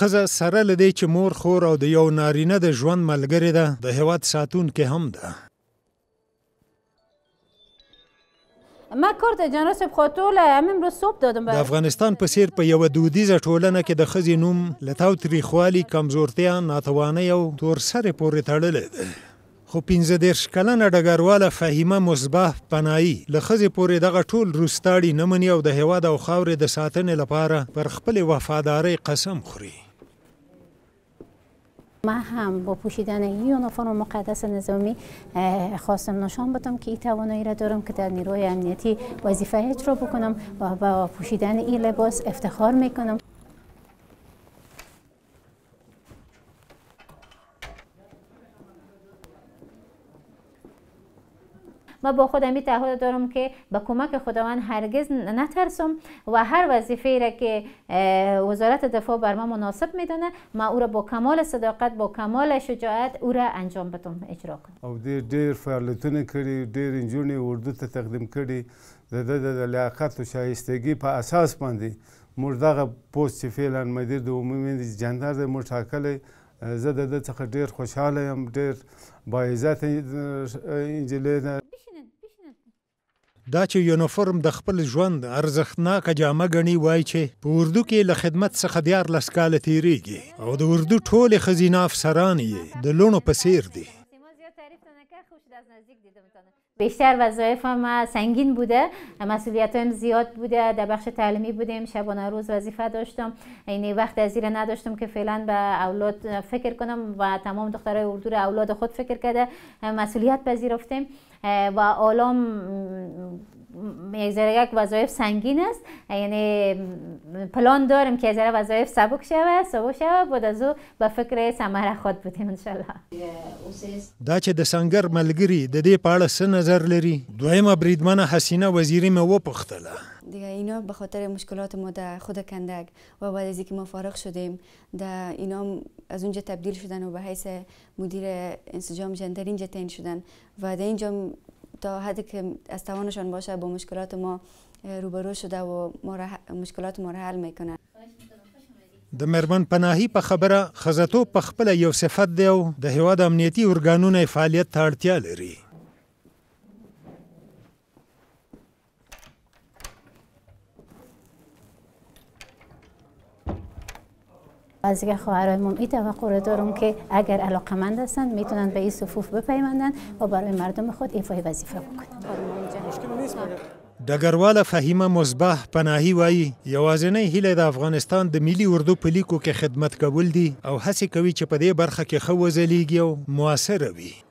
خزه سره لدې چې مور خور او د یو نارینه د ژوند ملګری ده د هواد ساتون کې هم ده ما کارت جنرال صاحب خاطول هم امروز صبح دادم بر. د افغانستان په سیر په یو دودیزه ټولنه کې د خزې نوم لتاو تریخوالي کمزورتیا ناتواني او تور سره پورې تړلې ده خو پنځه دیرش کلنه ډګرواله فهیمه مصباح پنایی له ښځې پورې دغه ټول روستاړي نه مني او د هېواد او خاورې د ساتنې لپاره پر خپلې وفادارۍ قسم خوري ما هم با پوشیدن این یونیفرم مقدس نظامی خواستم نشان بدم که این توانایی را دارم که در نیروی امنیتی وظیفه اجرا بکنم و با پوشیدن این لباس افتخار میکنم و با خودم این تعهد دارم که به کمک خداوند هرگز نترسم و هر وظیفه را که وزارت دفاع بر من مناسب میدانه ما او را با کمال صداقت با کمال شجاعت او را انجام بدم اجرا کنم او ډیر ډیر فعالیتونه کړي ډیر انجونې اردو ته تقدیم کړي د د د لیاقت او شایستګي په اساس باندې موږ دغه پوست چې فعلا مدیر د عمومي جندر د موږ ټاکلی زه د ده څخه ډیر خوشحاله یم ډیر باعزت انجلۍ ده دا چې یونیفورم د خپل ژوند ارزښتناک جامه غني وای چې په اردو کې له خدمت څخه دیار لسکاله تیریږي او د اردو ټول خزینه افسران یې د لونو په سیر دي بیشتر وظایف ما سنگین بوده مسئولیت هم زیاد بوده در بخش تعلیمی بودیم شبانه روز وظیفه داشتم این یعنی وقت از زیر نداشتم که فعلا به اولاد فکر کنم و تمام دخترای اردو اولاد خود فکر کرده مسئولیت پذیرفتیم و آلام یک یک وظایف سنگین است یعنی پلان دارم که ذره وظایف سبک شوه سبک شوه بود از او به فکر سمره خود بودیم انشالله دا چه د سنگر ملگری د دې نظر لري دویمه بریدمنه حسینه وزیری مه وپختله دیگه اینا به خاطر مشکلات ما در خود کندک و بعد از اینکه ما فارغ شدیم در اینا از اونجا تبدیل شدن و به حیث مدیر انسجام جندر اینجا تعیین شدن و در اینجا تا حدی که از توانشان باشه با مشکلات ما روبرو شده و ما را مشکلات ما را حل میکنن د مېرمن پناهي په خبره خزاتو په خپل یو صفت دی او د هواد امنیتي ارګانونو فعالیت ته اړتیا لري از دیگر خواهرانمون این توقع رو دارم که اگر علاقمند هستند میتونن به این صفوف بپیوندن و برای مردم خود ایفای وظیفه بکنن ډګرواله فهیمه مصباح پناهی وایي یوازینی هیله د افغانستان د ملي اردو په لیکو کې خدمت کول دي او هڅې کوي چې په دې برخه کې ښه وځلیږي او موثره وي